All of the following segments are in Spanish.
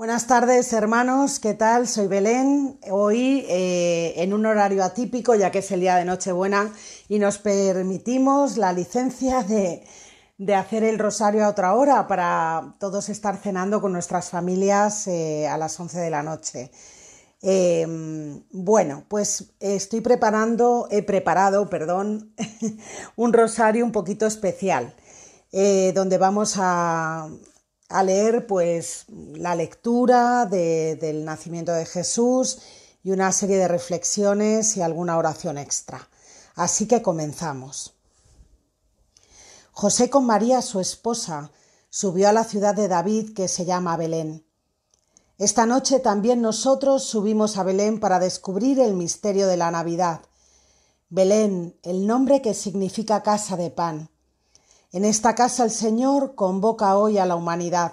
Buenas tardes hermanos, ¿qué tal? Soy Belén. Hoy eh, en un horario atípico, ya que es el día de Nochebuena, y nos permitimos la licencia de, hacer el rosario a otra hora para todos estar cenando con nuestras familias eh, a las 11 de la noche. Em, bueno, pues estoy preparando, he preparado, perdón, un rosario un poquito especial. Eh, donde vamos a, a leer pues la lectura del nacimiento de Jesús y una serie de reflexiones y alguna oración extra. Así que comenzamos. José con María, su esposa, subió a la ciudad de David que se llama Belén. Esta noche también nosotros subimos a Belén para descubrir el misterio de la Navidad. Belén, el nombre que significa casa de pan. En esta casa el Señor convoca hoy a la humanidad.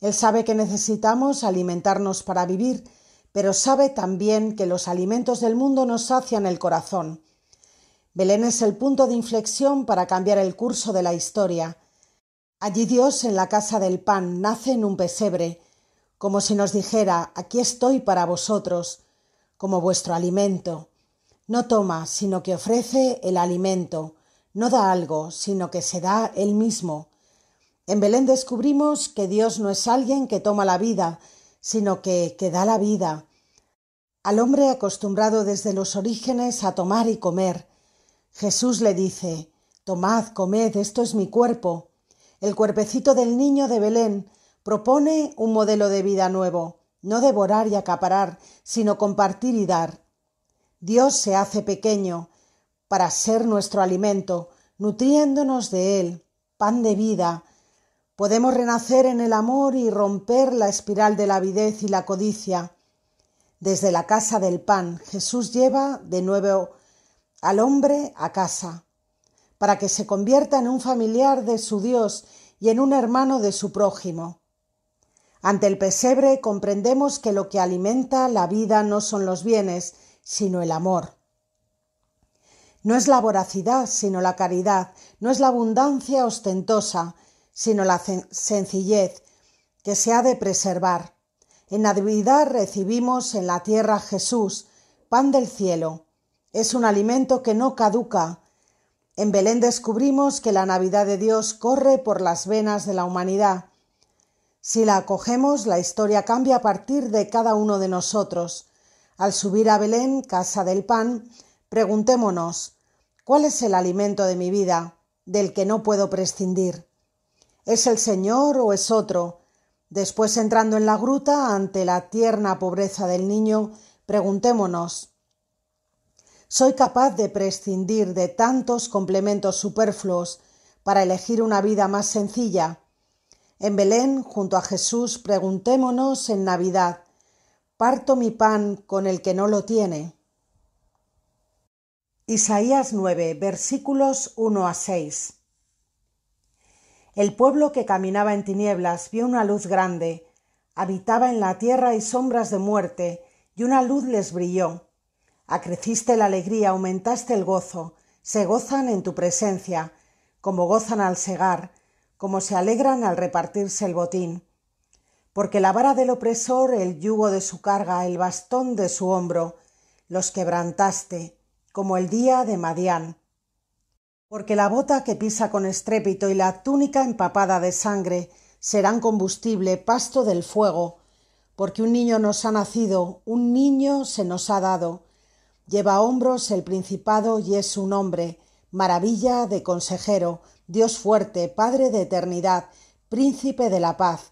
Él sabe que necesitamos alimentarnos para vivir, pero sabe también que los alimentos del mundo nos sacian el corazón. Belén es el punto de inflexión para cambiar el curso de la historia. Allí Dios en la casa del pan nace en un pesebre, como si nos dijera, aquí estoy para vosotros, como vuestro alimento. No toma, sino que ofrece el alimento, no da algo, sino que se da él mismo. En Belén descubrimos que Dios no es alguien que toma la vida, sino que, que da la vida. Al hombre acostumbrado desde los orígenes a tomar y comer, Jesús le dice, Tomad, comed, esto es mi cuerpo. El cuerpecito del niño de Belén propone un modelo de vida nuevo, no devorar y acaparar, sino compartir y dar. Dios se hace pequeño, para ser nuestro alimento, nutriéndonos de él, pan de vida. Podemos renacer en el amor y romper la espiral de la avidez y la codicia. Desde la casa del pan, Jesús lleva de nuevo al hombre a casa, para que se convierta en un familiar de su Dios y en un hermano de su prójimo. Ante el pesebre comprendemos que lo que alimenta la vida no son los bienes, sino el amor. No es la voracidad, sino la caridad, no es la abundancia ostentosa, sino la sencillez que se ha de preservar. En Navidad recibimos en la tierra Jesús, pan del cielo. Es un alimento que no caduca. En Belén descubrimos que la Navidad de Dios corre por las venas de la humanidad. Si la acogemos, la historia cambia a partir de cada uno de nosotros. Al subir a Belén, casa del pan, preguntémonos, ¿Cuál es el alimento de mi vida del que no puedo prescindir? ¿Es el Señor o es otro? Después entrando en la gruta, ante la tierna pobreza del niño, preguntémonos ¿Soy capaz de prescindir de tantos complementos superfluos para elegir una vida más sencilla? En Belén, junto a Jesús, preguntémonos en Navidad ¿Parto mi pan con el que no lo tiene? Isaías 9, versículos 1 a 6. El pueblo que caminaba en tinieblas vio una luz grande, habitaba en la tierra y sombras de muerte, y una luz les brilló. Acreciste la alegría, aumentaste el gozo, se gozan en tu presencia, como gozan al segar, como se alegran al repartirse el botín. Porque la vara del opresor, el yugo de su carga, el bastón de su hombro, los quebrantaste, como el día de Madián. Porque la bota que pisa con estrépito y la túnica empapada de sangre serán combustible, pasto del fuego, porque un niño nos ha nacido, un niño se nos ha dado. Lleva hombros el principado y es su nombre, maravilla de consejero, Dios fuerte, Padre de eternidad, príncipe de la paz,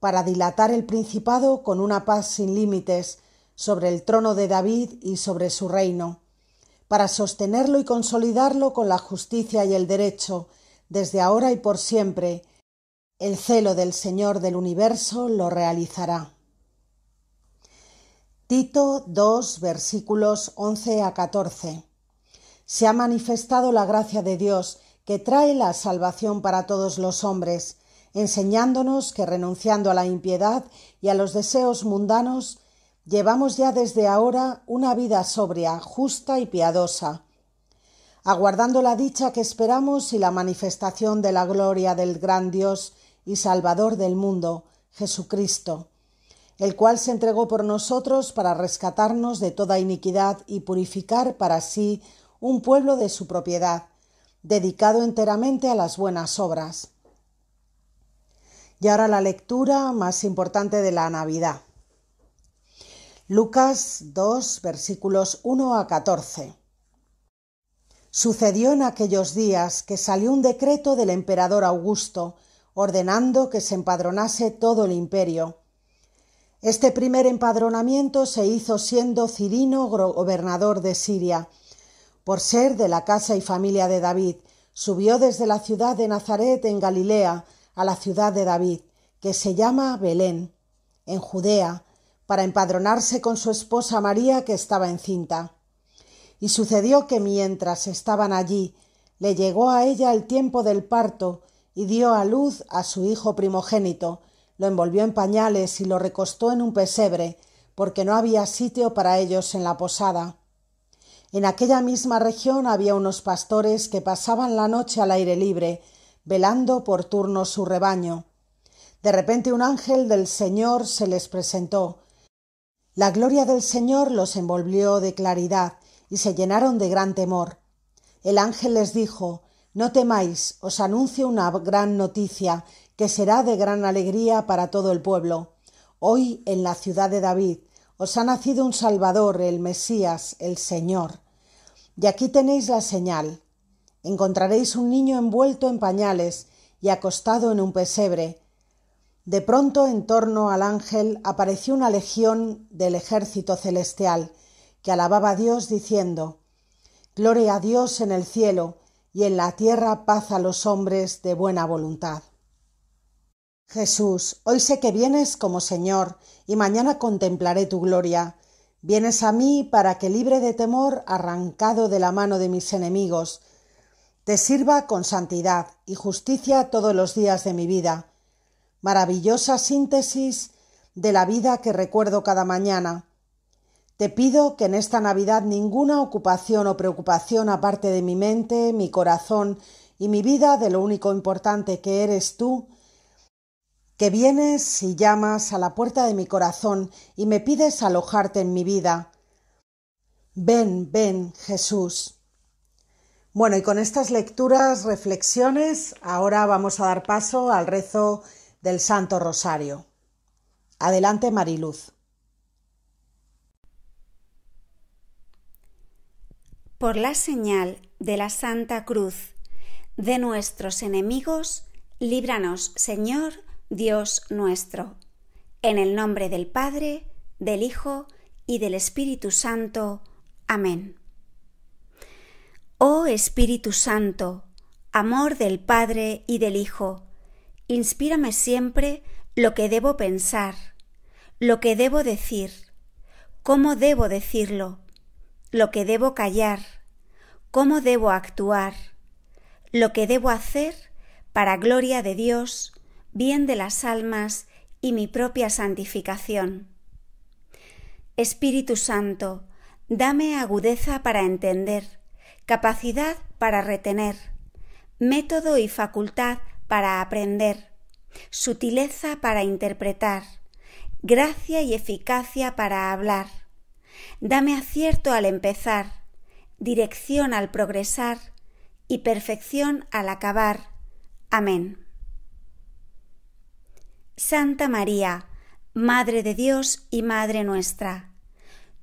para dilatar el principado con una paz sin límites sobre el trono de David y sobre su reino para sostenerlo y consolidarlo con la justicia y el derecho, desde ahora y por siempre. El celo del Señor del universo lo realizará. Tito 2 versículos 11 a 14. Se ha manifestado la gracia de Dios que trae la salvación para todos los hombres, enseñándonos que renunciando a la impiedad y a los deseos mundanos, Llevamos ya desde ahora una vida sobria, justa y piadosa, aguardando la dicha que esperamos y la manifestación de la gloria del gran Dios y Salvador del mundo, Jesucristo, el cual se entregó por nosotros para rescatarnos de toda iniquidad y purificar para sí un pueblo de su propiedad, dedicado enteramente a las buenas obras. Y ahora la lectura más importante de la Navidad. Lucas 2 versículos 1 a 14. Sucedió en aquellos días que salió un decreto del emperador Augusto ordenando que se empadronase todo el imperio. Este primer empadronamiento se hizo siendo Cirino gobernador de Siria. Por ser de la casa y familia de David, subió desde la ciudad de Nazaret en Galilea a la ciudad de David, que se llama Belén, en Judea, para empadronarse con su esposa María que estaba encinta. Y sucedió que mientras estaban allí, le llegó a ella el tiempo del parto y dio a luz a su hijo primogénito, lo envolvió en pañales y lo recostó en un pesebre, porque no había sitio para ellos en la posada. En aquella misma región había unos pastores que pasaban la noche al aire libre, velando por turno su rebaño. De repente un ángel del Señor se les presentó, la gloria del Señor los envolvió de claridad y se llenaron de gran temor. El ángel les dijo, No temáis, os anuncio una gran noticia que será de gran alegría para todo el pueblo. Hoy en la ciudad de David os ha nacido un Salvador, el Mesías, el Señor. Y aquí tenéis la señal. Encontraréis un niño envuelto en pañales y acostado en un pesebre. De pronto en torno al ángel apareció una legión del ejército celestial, que alababa a Dios diciendo, Gloria a Dios en el cielo y en la tierra paz a los hombres de buena voluntad. Jesús, hoy sé que vienes como Señor, y mañana contemplaré tu gloria. Vienes a mí para que libre de temor, arrancado de la mano de mis enemigos, te sirva con santidad y justicia todos los días de mi vida maravillosa síntesis de la vida que recuerdo cada mañana. Te pido que en esta Navidad ninguna ocupación o preocupación aparte de mi mente, mi corazón y mi vida de lo único importante que eres tú, que vienes y llamas a la puerta de mi corazón y me pides alojarte en mi vida. Ven, ven, Jesús. Bueno, y con estas lecturas, reflexiones, ahora vamos a dar paso al rezo del Santo Rosario. Adelante, Mariluz. Por la señal de la Santa Cruz, de nuestros enemigos, líbranos, Señor, Dios nuestro. En el nombre del Padre, del Hijo y del Espíritu Santo. Amén. Oh Espíritu Santo, amor del Padre y del Hijo, Inspírame siempre lo que debo pensar, lo que debo decir, cómo debo decirlo, lo que debo callar, cómo debo actuar, lo que debo hacer para gloria de Dios, bien de las almas y mi propia santificación. Espíritu Santo, dame agudeza para entender, capacidad para retener, método y facultad para aprender, sutileza para interpretar, gracia y eficacia para hablar. Dame acierto al empezar, dirección al progresar y perfección al acabar. Amén. Santa María, Madre de Dios y Madre nuestra,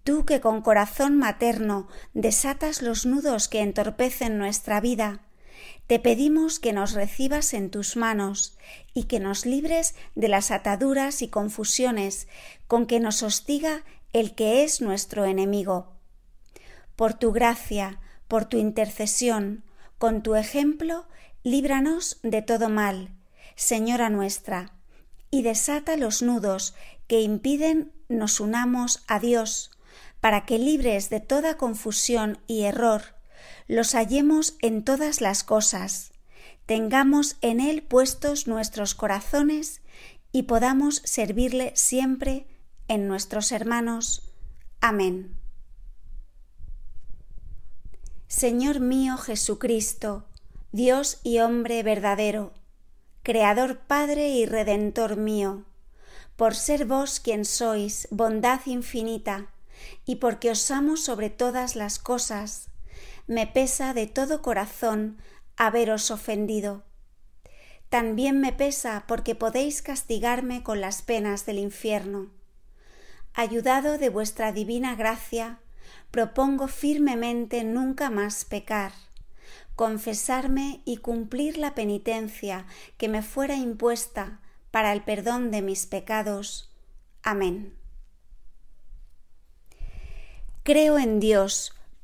tú que con corazón materno desatas los nudos que entorpecen nuestra vida, te pedimos que nos recibas en tus manos y que nos libres de las ataduras y confusiones con que nos hostiga el que es nuestro enemigo. Por tu gracia, por tu intercesión, con tu ejemplo, líbranos de todo mal, Señora nuestra, y desata los nudos que impiden nos unamos a Dios, para que libres de toda confusión y error, los hallemos en todas las cosas, tengamos en Él puestos nuestros corazones y podamos servirle siempre en nuestros hermanos. Amén. Señor mío Jesucristo, Dios y hombre verdadero, Creador Padre y Redentor mío, por ser vos quien sois, bondad infinita, y porque os amo sobre todas las cosas, me pesa de todo corazón haberos ofendido. También me pesa porque podéis castigarme con las penas del infierno. Ayudado de vuestra divina gracia, propongo firmemente nunca más pecar, confesarme y cumplir la penitencia que me fuera impuesta para el perdón de mis pecados. Amén. Creo en Dios,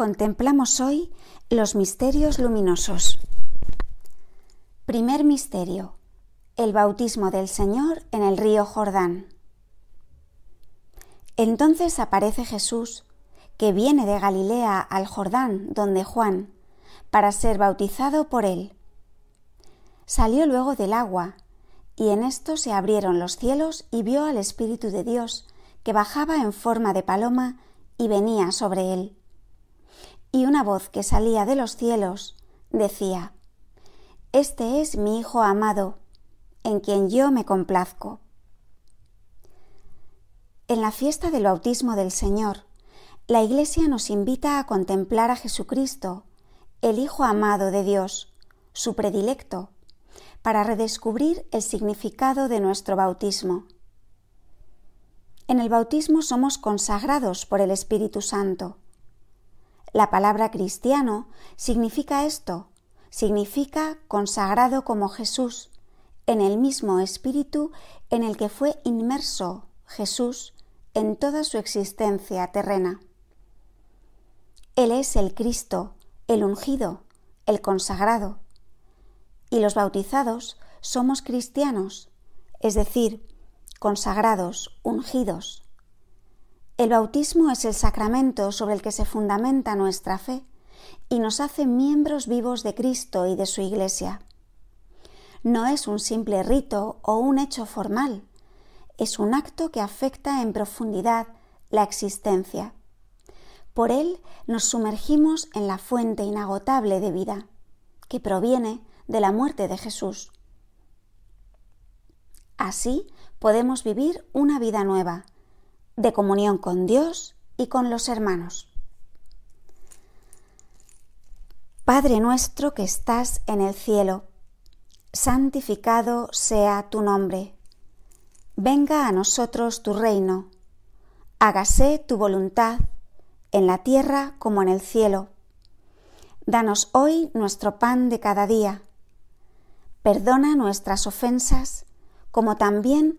contemplamos hoy los misterios luminosos. Primer misterio. El bautismo del Señor en el río Jordán. Entonces aparece Jesús, que viene de Galilea al Jordán, donde Juan, para ser bautizado por él. Salió luego del agua, y en esto se abrieron los cielos y vio al Espíritu de Dios, que bajaba en forma de paloma y venía sobre él y una voz que salía de los cielos decía, Este es mi Hijo amado, en quien yo me complazco. En la fiesta del bautismo del Señor, la Iglesia nos invita a contemplar a Jesucristo, el Hijo amado de Dios, su predilecto, para redescubrir el significado de nuestro bautismo. En el bautismo somos consagrados por el Espíritu Santo la palabra cristiano significa esto, significa consagrado como Jesús, en el mismo espíritu en el que fue inmerso Jesús en toda su existencia terrena. Él es el Cristo, el ungido, el consagrado. Y los bautizados somos cristianos, es decir, consagrados, ungidos. El bautismo es el sacramento sobre el que se fundamenta nuestra fe y nos hace miembros vivos de Cristo y de su Iglesia. No es un simple rito o un hecho formal, es un acto que afecta en profundidad la existencia. Por él nos sumergimos en la fuente inagotable de vida, que proviene de la muerte de Jesús. Así podemos vivir una vida nueva, de comunión con Dios y con los hermanos. Padre nuestro que estás en el cielo, santificado sea tu nombre. Venga a nosotros tu reino. Hágase tu voluntad, en la tierra como en el cielo. Danos hoy nuestro pan de cada día. Perdona nuestras ofensas, como también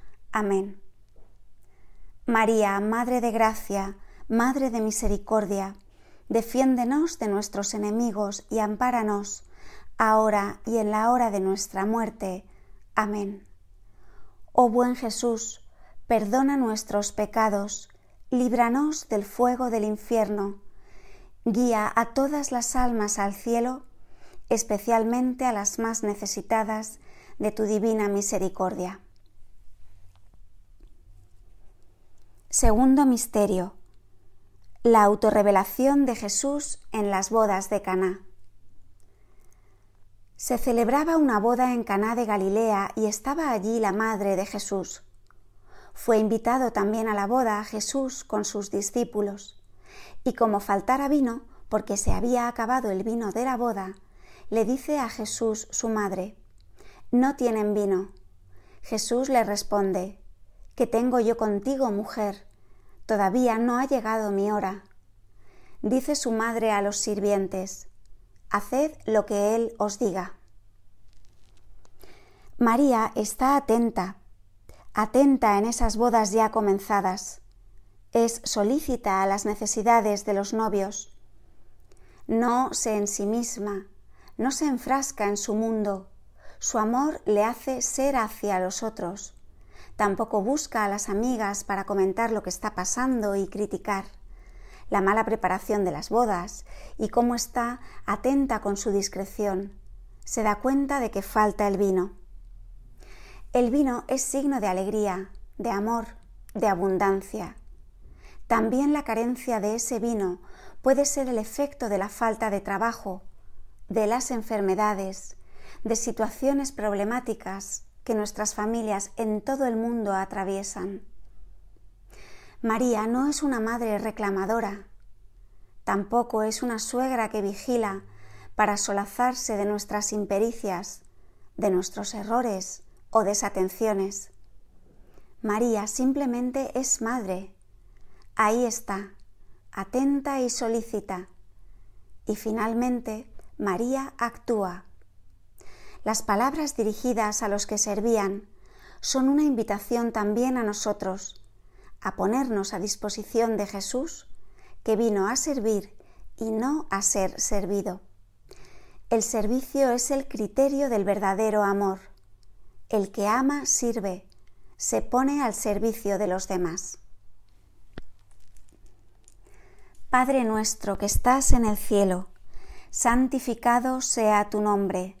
Amén. María, Madre de Gracia, Madre de Misericordia, defiéndenos de nuestros enemigos y ampáranos, ahora y en la hora de nuestra muerte. Amén. Oh buen Jesús, perdona nuestros pecados, líbranos del fuego del infierno, guía a todas las almas al cielo, especialmente a las más necesitadas de tu divina misericordia. Segundo misterio. La autorrevelación de Jesús en las bodas de Caná. Se celebraba una boda en Caná de Galilea y estaba allí la madre de Jesús. Fue invitado también a la boda Jesús con sus discípulos. Y como faltara vino, porque se había acabado el vino de la boda, le dice a Jesús su madre: No tienen vino. Jesús le responde: que tengo yo contigo, mujer. Todavía no ha llegado mi hora. Dice su madre a los sirvientes, Haced lo que Él os diga. María está atenta, atenta en esas bodas ya comenzadas. Es solícita a las necesidades de los novios. No se en sí misma, no se enfrasca en su mundo. Su amor le hace ser hacia los otros Tampoco busca a las amigas para comentar lo que está pasando y criticar la mala preparación de las bodas y cómo está atenta con su discreción. Se da cuenta de que falta el vino. El vino es signo de alegría, de amor, de abundancia. También la carencia de ese vino puede ser el efecto de la falta de trabajo, de las enfermedades, de situaciones problemáticas, que nuestras familias en todo el mundo atraviesan. María no es una madre reclamadora, tampoco es una suegra que vigila para solazarse de nuestras impericias, de nuestros errores o desatenciones. María simplemente es madre. Ahí está, atenta y solícita. Y finalmente, María actúa las palabras dirigidas a los que servían son una invitación también a nosotros, a ponernos a disposición de Jesús, que vino a servir y no a ser servido. El servicio es el criterio del verdadero amor. El que ama sirve, se pone al servicio de los demás. Padre nuestro que estás en el cielo, santificado sea tu nombre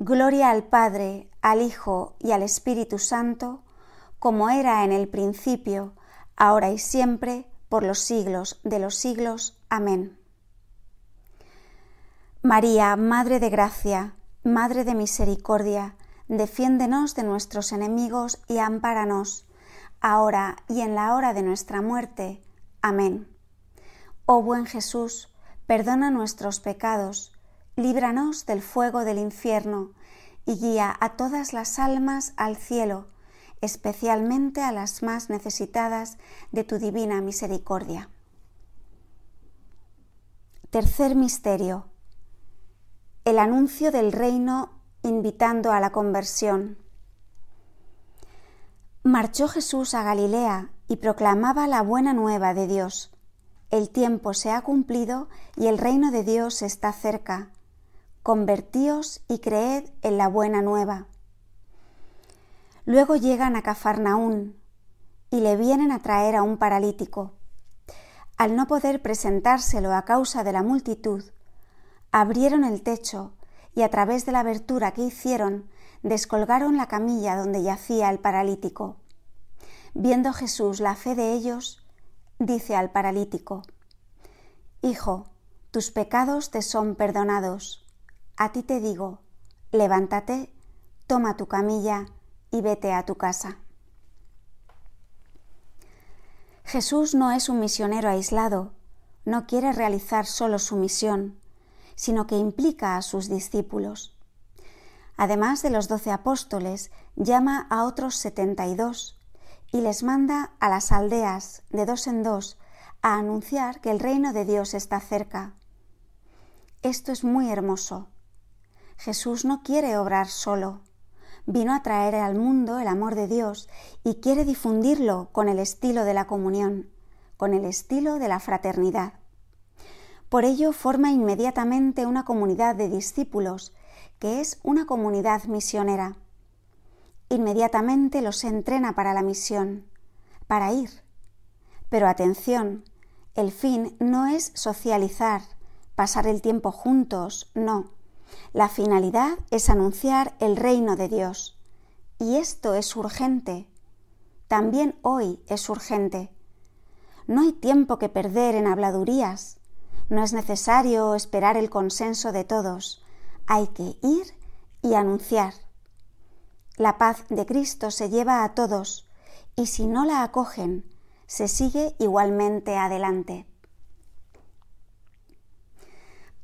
Gloria al Padre, al Hijo y al Espíritu Santo, como era en el principio, ahora y siempre, por los siglos de los siglos. Amén. María, Madre de Gracia, Madre de Misericordia, defiéndenos de nuestros enemigos y ampáranos, ahora y en la hora de nuestra muerte. Amén. Oh buen Jesús, perdona nuestros pecados, líbranos del fuego del infierno y guía a todas las almas al cielo, especialmente a las más necesitadas de tu divina misericordia. Tercer misterio. El anuncio del reino invitando a la conversión. Marchó Jesús a Galilea y proclamaba la buena nueva de Dios. El tiempo se ha cumplido y el reino de Dios está cerca convertíos y creed en la buena nueva. Luego llegan a Cafarnaún y le vienen a traer a un paralítico. Al no poder presentárselo a causa de la multitud, abrieron el techo y a través de la abertura que hicieron descolgaron la camilla donde yacía el paralítico. Viendo Jesús la fe de ellos, dice al paralítico, Hijo, tus pecados te son perdonados a ti te digo, levántate, toma tu camilla y vete a tu casa. Jesús no es un misionero aislado, no quiere realizar solo su misión, sino que implica a sus discípulos. Además de los doce apóstoles, llama a otros setenta y dos y les manda a las aldeas de dos en dos a anunciar que el reino de Dios está cerca. Esto es muy hermoso Jesús no quiere obrar solo. Vino a traer al mundo el amor de Dios y quiere difundirlo con el estilo de la comunión, con el estilo de la fraternidad. Por ello forma inmediatamente una comunidad de discípulos, que es una comunidad misionera. Inmediatamente los entrena para la misión, para ir. Pero atención, el fin no es socializar, pasar el tiempo juntos, no. La finalidad es anunciar el reino de Dios. Y esto es urgente. También hoy es urgente. No hay tiempo que perder en habladurías. No es necesario esperar el consenso de todos. Hay que ir y anunciar. La paz de Cristo se lleva a todos y si no la acogen, se sigue igualmente adelante.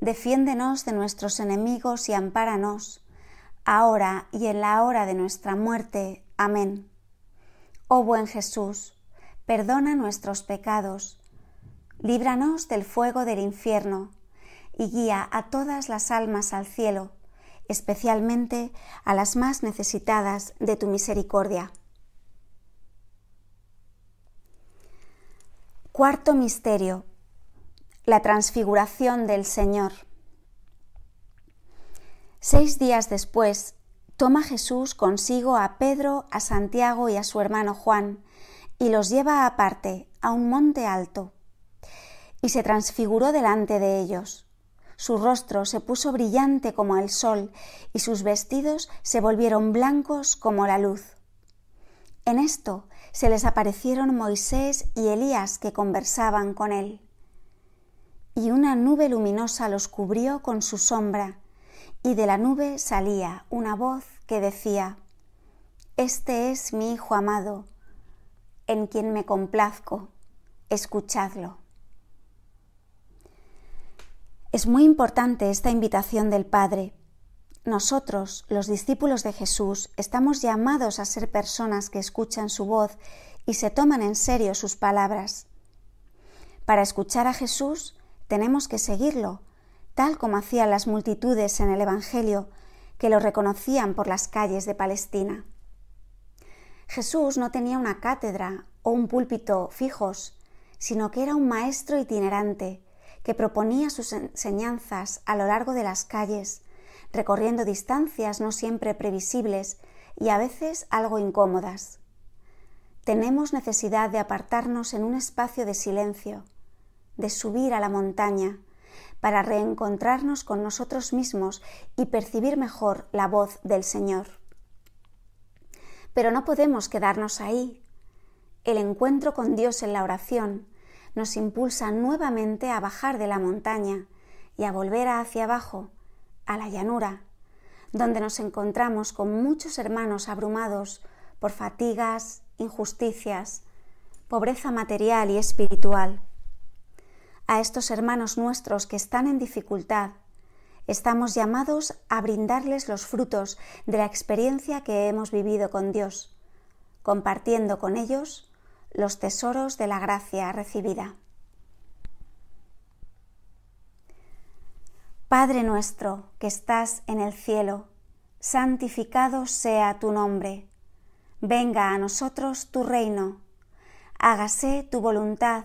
Defiéndenos de nuestros enemigos y ampáranos, ahora y en la hora de nuestra muerte. Amén. Oh buen Jesús, perdona nuestros pecados, líbranos del fuego del infierno, y guía a todas las almas al cielo, especialmente a las más necesitadas de tu misericordia. Cuarto Misterio la transfiguración del Señor. Seis días después, toma Jesús consigo a Pedro, a Santiago y a su hermano Juan, y los lleva aparte, a un monte alto. Y se transfiguró delante de ellos. Su rostro se puso brillante como el sol, y sus vestidos se volvieron blancos como la luz. En esto se les aparecieron Moisés y Elías que conversaban con él y una nube luminosa los cubrió con su sombra, y de la nube salía una voz que decía, Este es mi Hijo amado, en quien me complazco, escuchadlo. Es muy importante esta invitación del Padre. Nosotros, los discípulos de Jesús, estamos llamados a ser personas que escuchan su voz y se toman en serio sus palabras. Para escuchar a Jesús tenemos que seguirlo, tal como hacían las multitudes en el Evangelio, que lo reconocían por las calles de Palestina. Jesús no tenía una cátedra o un púlpito fijos, sino que era un maestro itinerante que proponía sus enseñanzas a lo largo de las calles, recorriendo distancias no siempre previsibles y a veces algo incómodas. Tenemos necesidad de apartarnos en un espacio de silencio, de subir a la montaña, para reencontrarnos con nosotros mismos y percibir mejor la voz del Señor. Pero no podemos quedarnos ahí. El encuentro con Dios en la oración nos impulsa nuevamente a bajar de la montaña y a volver hacia abajo, a la llanura, donde nos encontramos con muchos hermanos abrumados por fatigas, injusticias, pobreza material y espiritual a estos hermanos nuestros que están en dificultad, estamos llamados a brindarles los frutos de la experiencia que hemos vivido con Dios, compartiendo con ellos los tesoros de la gracia recibida. Padre nuestro que estás en el cielo, santificado sea tu nombre. Venga a nosotros tu reino. Hágase tu voluntad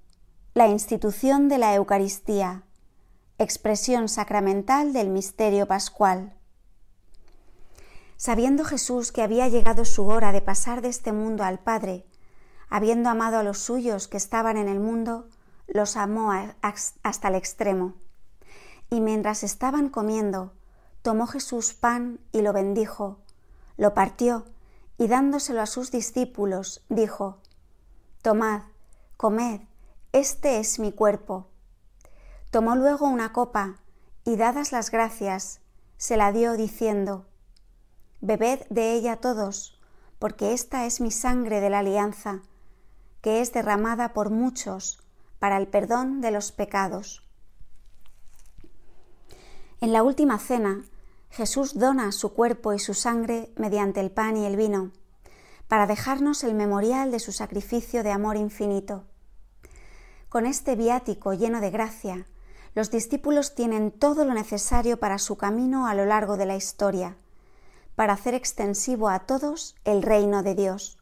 la institución de la Eucaristía, expresión sacramental del misterio pascual. Sabiendo Jesús que había llegado su hora de pasar de este mundo al Padre, habiendo amado a los suyos que estaban en el mundo, los amó hasta el extremo. Y mientras estaban comiendo, tomó Jesús pan y lo bendijo, lo partió y dándoselo a sus discípulos, dijo, Tomad, comed, este es mi cuerpo. Tomó luego una copa y dadas las gracias, se la dio diciendo, Bebed de ella todos, porque esta es mi sangre de la alianza, que es derramada por muchos para el perdón de los pecados. En la última cena, Jesús dona su cuerpo y su sangre mediante el pan y el vino, para dejarnos el memorial de su sacrificio de amor infinito. Con este viático lleno de gracia, los discípulos tienen todo lo necesario para su camino a lo largo de la historia, para hacer extensivo a todos el reino de Dios.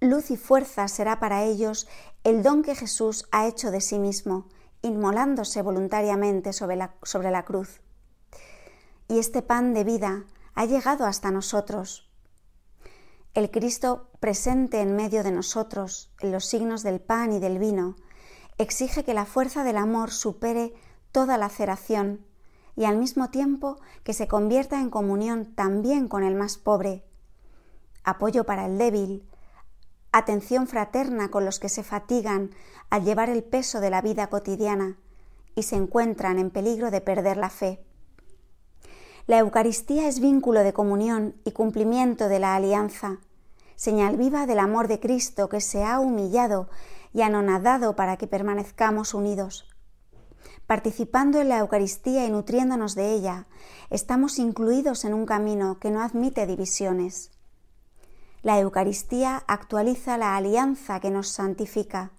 Luz y fuerza será para ellos el don que Jesús ha hecho de sí mismo, inmolándose voluntariamente sobre la, sobre la cruz. Y este pan de vida ha llegado hasta nosotros el Cristo presente en medio de nosotros, en los signos del pan y del vino, exige que la fuerza del amor supere toda laceración y al mismo tiempo que se convierta en comunión también con el más pobre, apoyo para el débil, atención fraterna con los que se fatigan al llevar el peso de la vida cotidiana y se encuentran en peligro de perder la fe. La Eucaristía es vínculo de comunión y cumplimiento de la alianza, señal viva del amor de Cristo que se ha humillado y anonadado para que permanezcamos unidos. Participando en la Eucaristía y nutriéndonos de ella, estamos incluidos en un camino que no admite divisiones. La Eucaristía actualiza la alianza que nos santifica,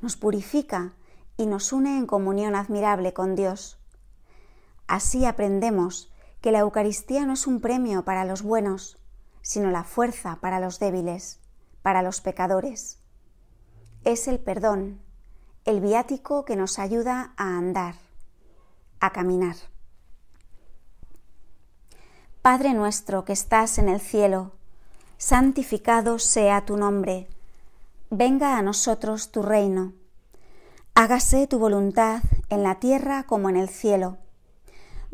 nos purifica y nos une en comunión admirable con Dios. Así aprendemos que la Eucaristía no es un premio para los buenos, sino la fuerza para los débiles, para los pecadores. Es el perdón, el viático que nos ayuda a andar, a caminar. Padre nuestro que estás en el cielo, santificado sea tu nombre, venga a nosotros tu reino, hágase tu voluntad en la tierra como en el cielo.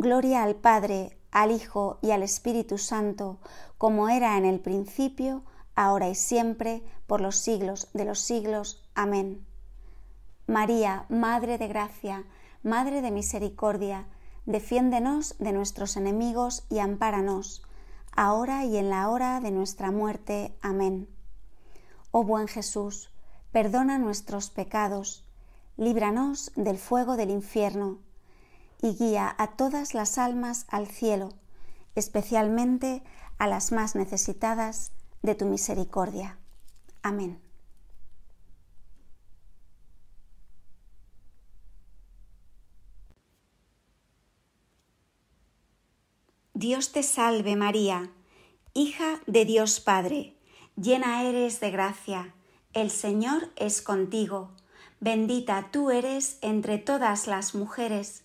Gloria al Padre, al Hijo y al Espíritu Santo, como era en el principio, ahora y siempre, por los siglos de los siglos. Amén. María, Madre de Gracia, Madre de Misericordia, defiéndenos de nuestros enemigos y ampáranos, ahora y en la hora de nuestra muerte. Amén. Oh buen Jesús, perdona nuestros pecados, líbranos del fuego del infierno y guía a todas las almas al cielo, especialmente a las más necesitadas de tu misericordia. Amén. Dios te salve María, hija de Dios Padre, llena eres de gracia, el Señor es contigo, bendita tú eres entre todas las mujeres,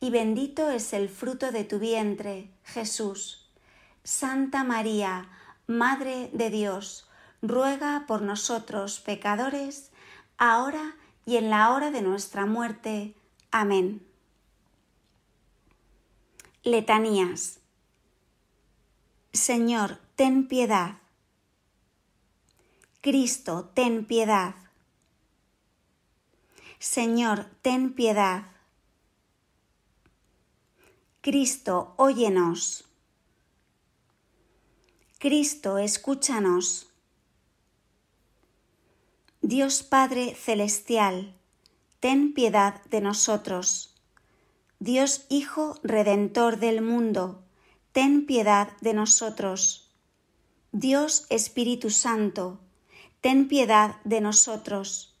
y bendito es el fruto de tu vientre, Jesús. Santa María, Madre de Dios, ruega por nosotros pecadores, ahora y en la hora de nuestra muerte. Amén. Letanías. Señor, ten piedad. Cristo, ten piedad. Señor, ten piedad. Cristo, óyenos. Cristo, escúchanos. Dios Padre Celestial, ten piedad de nosotros. Dios Hijo Redentor del mundo, ten piedad de nosotros. Dios Espíritu Santo, ten piedad de nosotros.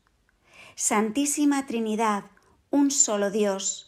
Santísima Trinidad, un solo Dios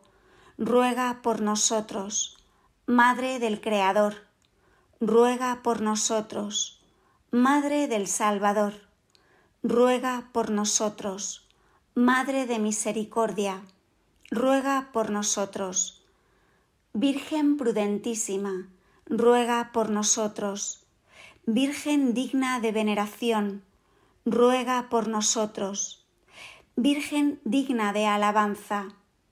ruega por nosotros. Madre del Creador, ruega por nosotros. Madre del Salvador, ruega por nosotros. Madre de Misericordia, ruega por nosotros. Virgen prudentísima, ruega por nosotros. Virgen digna de veneración, ruega por nosotros. Virgen digna de alabanza,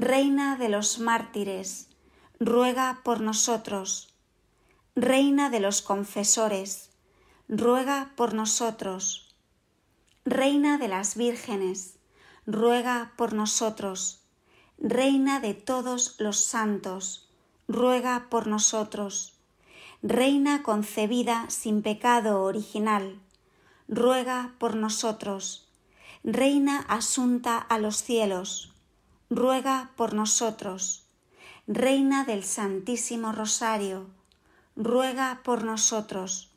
Reina de los mártires, ruega por nosotros. Reina de los confesores, ruega por nosotros. Reina de las vírgenes, ruega por nosotros. Reina de todos los santos, ruega por nosotros. Reina concebida sin pecado original, ruega por nosotros. Reina asunta a los cielos, ruega por nosotros. Reina del Santísimo Rosario, ruega por nosotros.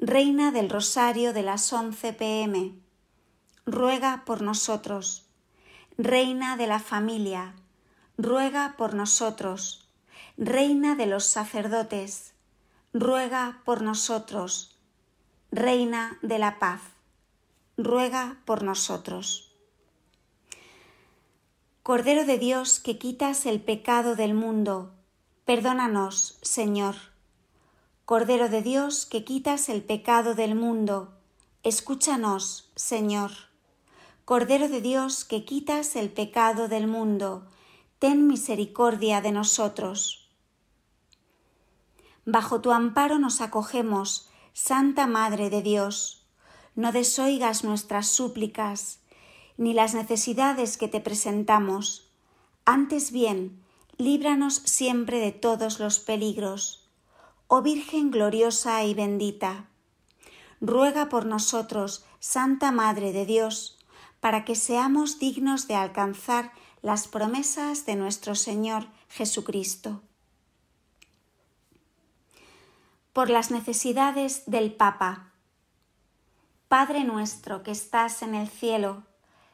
Reina del Rosario de las 11 pm, ruega por nosotros. Reina de la familia, ruega por nosotros. Reina de los sacerdotes, ruega por nosotros. Reina de la paz, ruega por nosotros. Cordero de Dios que quitas el pecado del mundo, perdónanos, Señor. Cordero de Dios que quitas el pecado del mundo, escúchanos, Señor. Cordero de Dios que quitas el pecado del mundo, ten misericordia de nosotros. Bajo tu amparo nos acogemos, Santa Madre de Dios. No desoigas nuestras súplicas ni las necesidades que te presentamos. Antes bien, líbranos siempre de todos los peligros. Oh Virgen gloriosa y bendita, ruega por nosotros, Santa Madre de Dios, para que seamos dignos de alcanzar las promesas de nuestro Señor Jesucristo. Por las necesidades del Papa. Padre nuestro que estás en el cielo,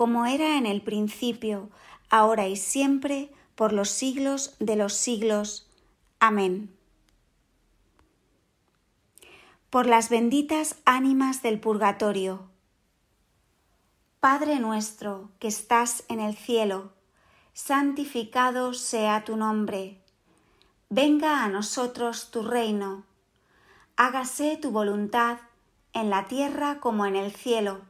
como era en el principio, ahora y siempre, por los siglos de los siglos. Amén. Por las benditas ánimas del purgatorio. Padre nuestro que estás en el cielo, santificado sea tu nombre. Venga a nosotros tu reino. Hágase tu voluntad en la tierra como en el cielo.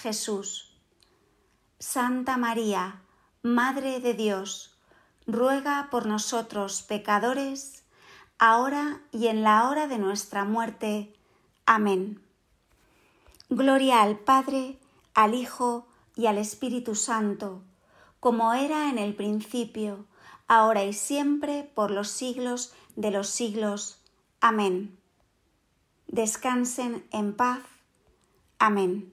Jesús. Santa María, Madre de Dios, ruega por nosotros pecadores, ahora y en la hora de nuestra muerte. Amén. Gloria al Padre, al Hijo y al Espíritu Santo, como era en el principio, ahora y siempre, por los siglos de los siglos. Amén. Descansen en paz. Amén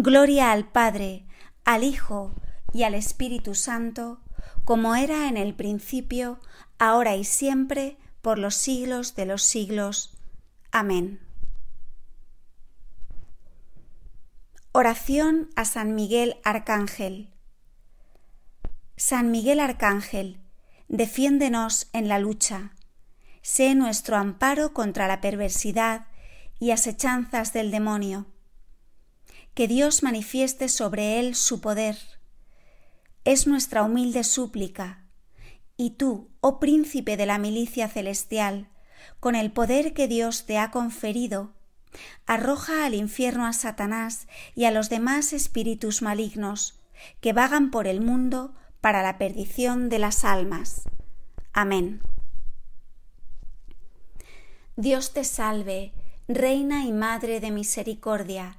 Gloria al Padre, al Hijo y al Espíritu Santo, como era en el principio, ahora y siempre, por los siglos de los siglos. Amén. Oración a San Miguel Arcángel. San Miguel Arcángel, defiéndenos en la lucha. Sé nuestro amparo contra la perversidad y asechanzas del demonio que Dios manifieste sobre él su poder. Es nuestra humilde súplica. Y tú, oh príncipe de la milicia celestial, con el poder que Dios te ha conferido, arroja al infierno a Satanás y a los demás espíritus malignos que vagan por el mundo para la perdición de las almas. Amén. Dios te salve, Reina y Madre de Misericordia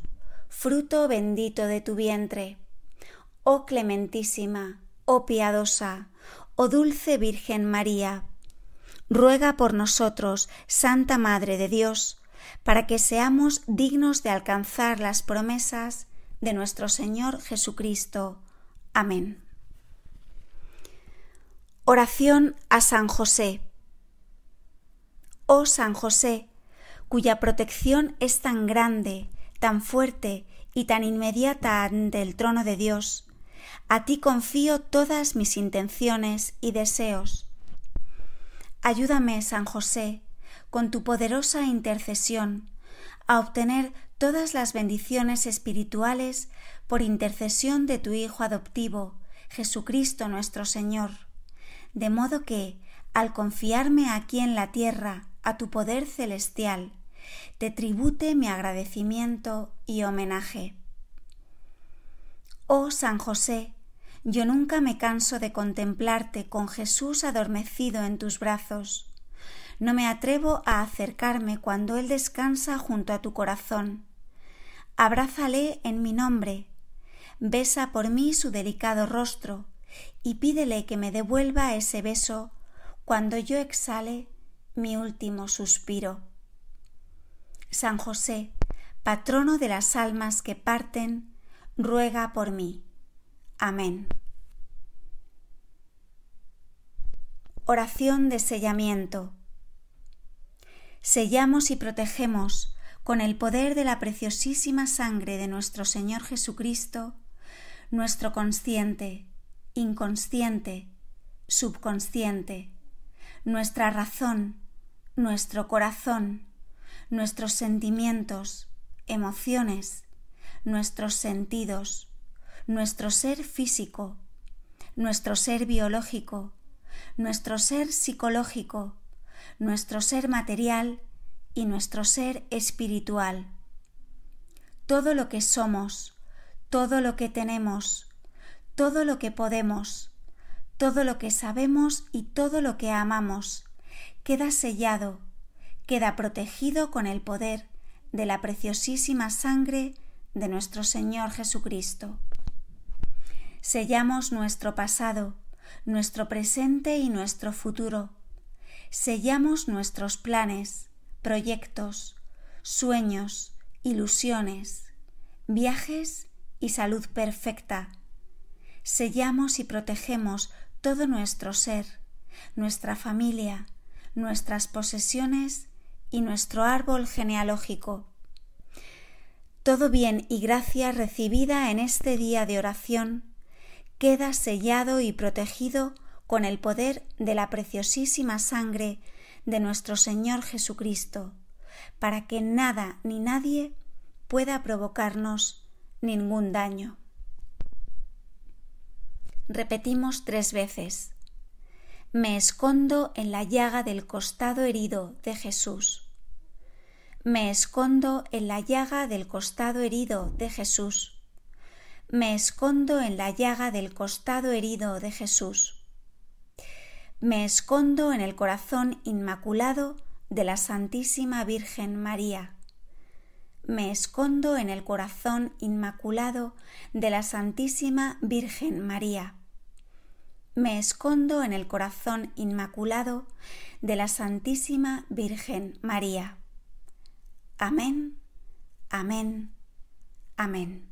fruto bendito de tu vientre. Oh clementísima, oh piadosa, oh dulce Virgen María, ruega por nosotros, Santa Madre de Dios, para que seamos dignos de alcanzar las promesas de nuestro Señor Jesucristo. Amén. Oración a San José. Oh San José, cuya protección es tan grande, tan fuerte y tan inmediata ante el trono de Dios, a ti confío todas mis intenciones y deseos. Ayúdame, San José, con tu poderosa intercesión, a obtener todas las bendiciones espirituales por intercesión de tu Hijo adoptivo, Jesucristo nuestro Señor, de modo que, al confiarme aquí en la tierra a tu poder celestial, te tribute mi agradecimiento y homenaje. Oh San José, yo nunca me canso de contemplarte con Jesús adormecido en tus brazos. No me atrevo a acercarme cuando Él descansa junto a tu corazón. Abrázale en mi nombre, besa por mí su delicado rostro y pídele que me devuelva ese beso cuando yo exhale mi último suspiro. San José, patrono de las almas que parten, ruega por mí. Amén. Oración de sellamiento. Sellamos y protegemos con el poder de la preciosísima sangre de nuestro Señor Jesucristo, nuestro consciente, inconsciente, subconsciente, nuestra razón, nuestro corazón, nuestros sentimientos, emociones, nuestros sentidos, nuestro ser físico, nuestro ser biológico, nuestro ser psicológico, nuestro ser material y nuestro ser espiritual. Todo lo que somos, todo lo que tenemos, todo lo que podemos, todo lo que sabemos y todo lo que amamos, queda sellado queda protegido con el poder de la preciosísima sangre de nuestro Señor Jesucristo. Sellamos nuestro pasado, nuestro presente y nuestro futuro. Sellamos nuestros planes, proyectos, sueños, ilusiones, viajes y salud perfecta. Sellamos y protegemos todo nuestro ser, nuestra familia, nuestras posesiones y nuestro árbol genealógico. Todo bien y gracia recibida en este día de oración queda sellado y protegido con el poder de la preciosísima sangre de nuestro Señor Jesucristo, para que nada ni nadie pueda provocarnos ningún daño. Repetimos tres veces. Me escondo en la llaga del costado herido de Jesús. Me escondo en la llaga del costado herido de Jesús. Me escondo en la llaga del costado herido de Jesús. Me escondo en el corazón inmaculado de la Santísima Virgen María. Me escondo en el corazón inmaculado de la Santísima Virgen María me escondo en el corazón inmaculado de la Santísima Virgen María. Amén, amén, amén.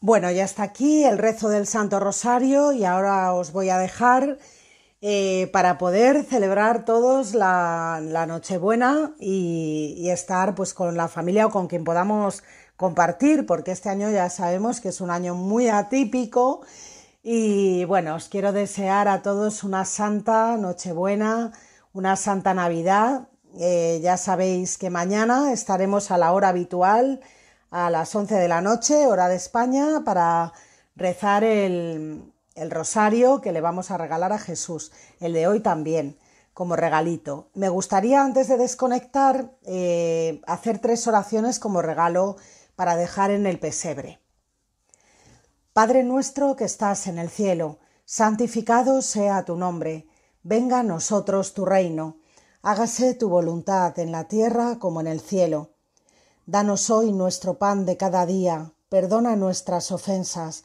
Bueno, ya está aquí el rezo del Santo Rosario y ahora os voy a dejar eh, para poder celebrar todos la, Nochebuena y, estar pues con la familia o con quien podamos compartir, porque este año ya sabemos que es un año muy atípico y bueno, os quiero desear a todos una santa Nochebuena, una santa Navidad. Eh, ya sabéis que mañana estaremos a la hora habitual, a las 11 de la noche, hora de España, para rezar el, el rosario que le vamos a regalar a Jesús, el de hoy también, como regalito. Me gustaría antes de desconectar eh, hacer tres oraciones como regalo para dejar en el pesebre. Padre nuestro que estás en el cielo, santificado sea tu nombre, venga a nosotros tu reino, hágase tu voluntad en la tierra como en el cielo. Danos hoy nuestro pan de cada día, perdona nuestras ofensas,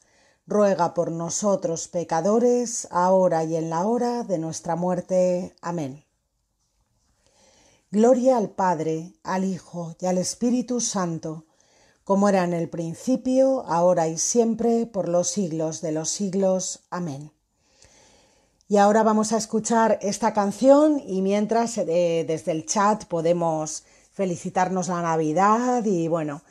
ruega por nosotros pecadores, ahora y en la hora de nuestra muerte. Amén. Gloria al Padre, al Hijo y al Espíritu Santo, como era en el principio, ahora y siempre, por los siglos de los siglos. Amén. Y ahora vamos a escuchar esta canción y mientras eh, desde el chat podemos felicitarnos la Navidad y bueno,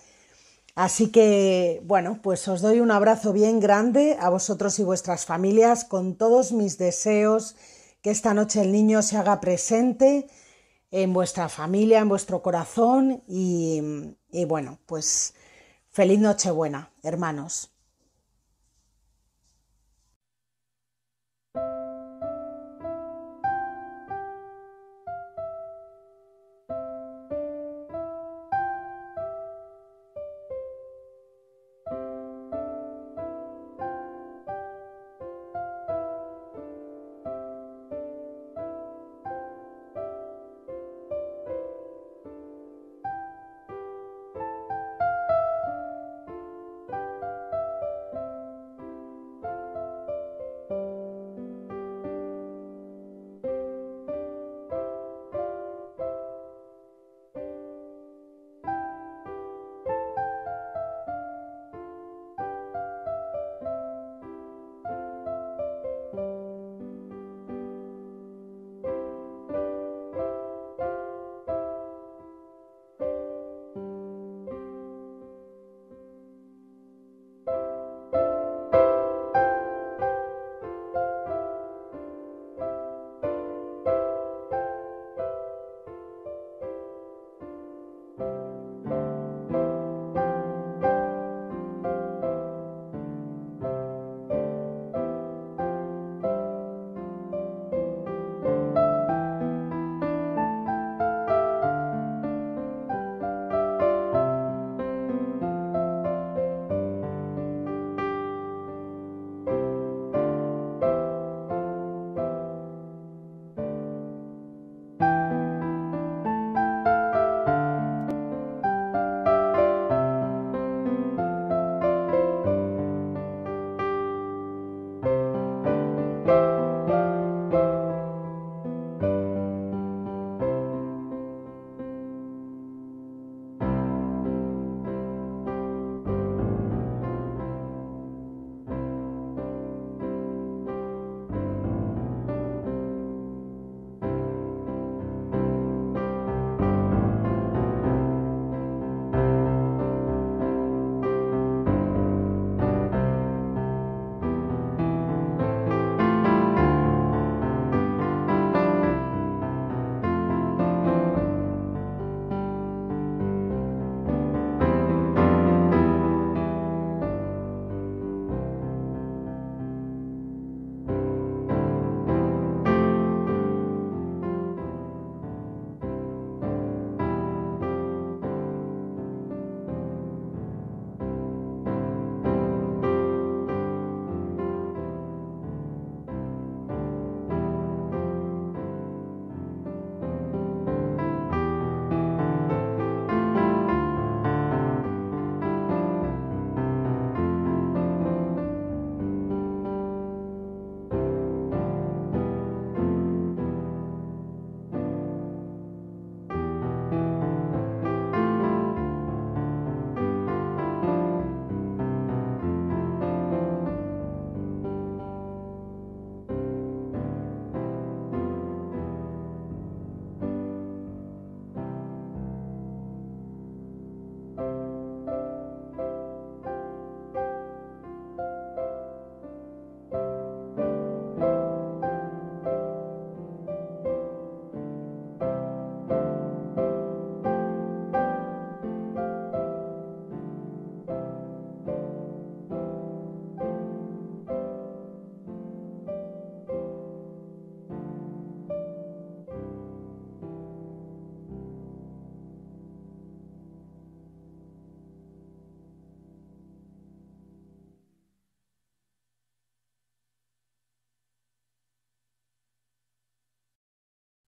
Así que, bueno, pues os doy un abrazo bien grande a vosotros y vuestras familias con todos mis deseos que esta noche el niño se haga presente en vuestra familia, en vuestro corazón y, bueno, pues feliz noche buena, hermanos.